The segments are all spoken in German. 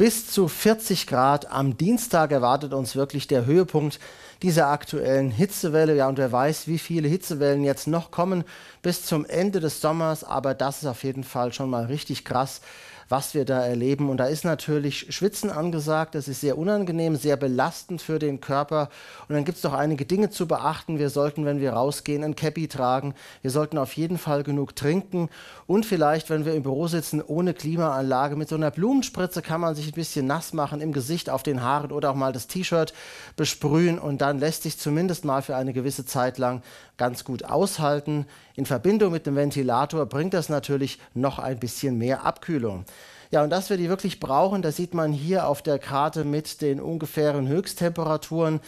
bis zu 40 Grad. Am Dienstag erwartet uns wirklich der Höhepunkt dieser aktuellen Hitzewelle. Ja, und wer weiß, wie viele Hitzewellen jetzt noch kommen bis zum Ende des Sommers. Aber das ist auf jeden Fall schon mal richtig krass was wir da erleben. Und da ist natürlich Schwitzen angesagt. Das ist sehr unangenehm, sehr belastend für den Körper. Und dann gibt es noch einige Dinge zu beachten. Wir sollten, wenn wir rausgehen, ein Cappy tragen. Wir sollten auf jeden Fall genug trinken. Und vielleicht, wenn wir im Büro sitzen, ohne Klimaanlage, mit so einer Blumenspritze kann man sich ein bisschen nass machen im Gesicht, auf den Haaren oder auch mal das T-Shirt besprühen. Und dann lässt sich zumindest mal für eine gewisse Zeit lang ganz gut aushalten. In Verbindung mit dem Ventilator bringt das natürlich noch ein bisschen mehr Abkühlung. Ja, und dass wir die wirklich brauchen, das sieht man hier auf der Karte mit den ungefähren Höchsttemperaturen.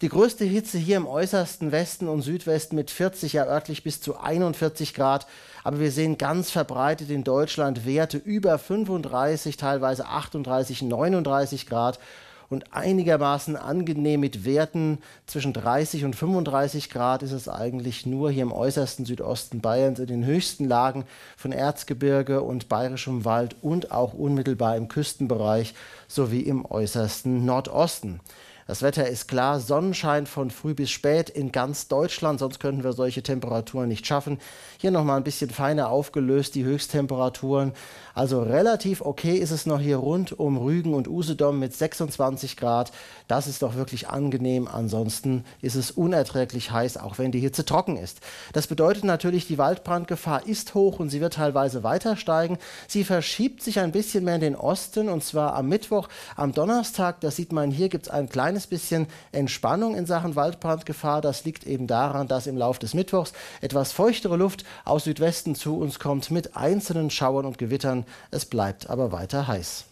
Die größte Hitze hier im äußersten Westen und Südwesten mit 40, ja örtlich bis zu 41 Grad. Aber wir sehen ganz verbreitet in Deutschland Werte über 35, teilweise 38, 39 Grad und einigermaßen angenehm mit Werten zwischen 30 und 35 Grad ist es eigentlich nur hier im äußersten Südosten Bayerns, in den höchsten Lagen von Erzgebirge und bayerischem Wald und auch unmittelbar im Küstenbereich sowie im äußersten Nordosten. Das Wetter ist klar, Sonnenschein von früh bis spät in ganz Deutschland, sonst könnten wir solche Temperaturen nicht schaffen. Hier nochmal ein bisschen feiner aufgelöst, die Höchsttemperaturen. Also relativ okay ist es noch hier rund um Rügen und Usedom mit 26 Grad. Das ist doch wirklich angenehm. Ansonsten ist es unerträglich heiß, auch wenn die Hitze trocken ist. Das bedeutet natürlich, die Waldbrandgefahr ist hoch und sie wird teilweise weiter steigen. Sie verschiebt sich ein bisschen mehr in den Osten und zwar am Mittwoch, am Donnerstag. Das sieht man hier, gibt es ein kleines kleines bisschen Entspannung in Sachen Waldbrandgefahr. Das liegt eben daran, dass im Laufe des Mittwochs etwas feuchtere Luft aus Südwesten zu uns kommt mit einzelnen Schauern und Gewittern. Es bleibt aber weiter heiß.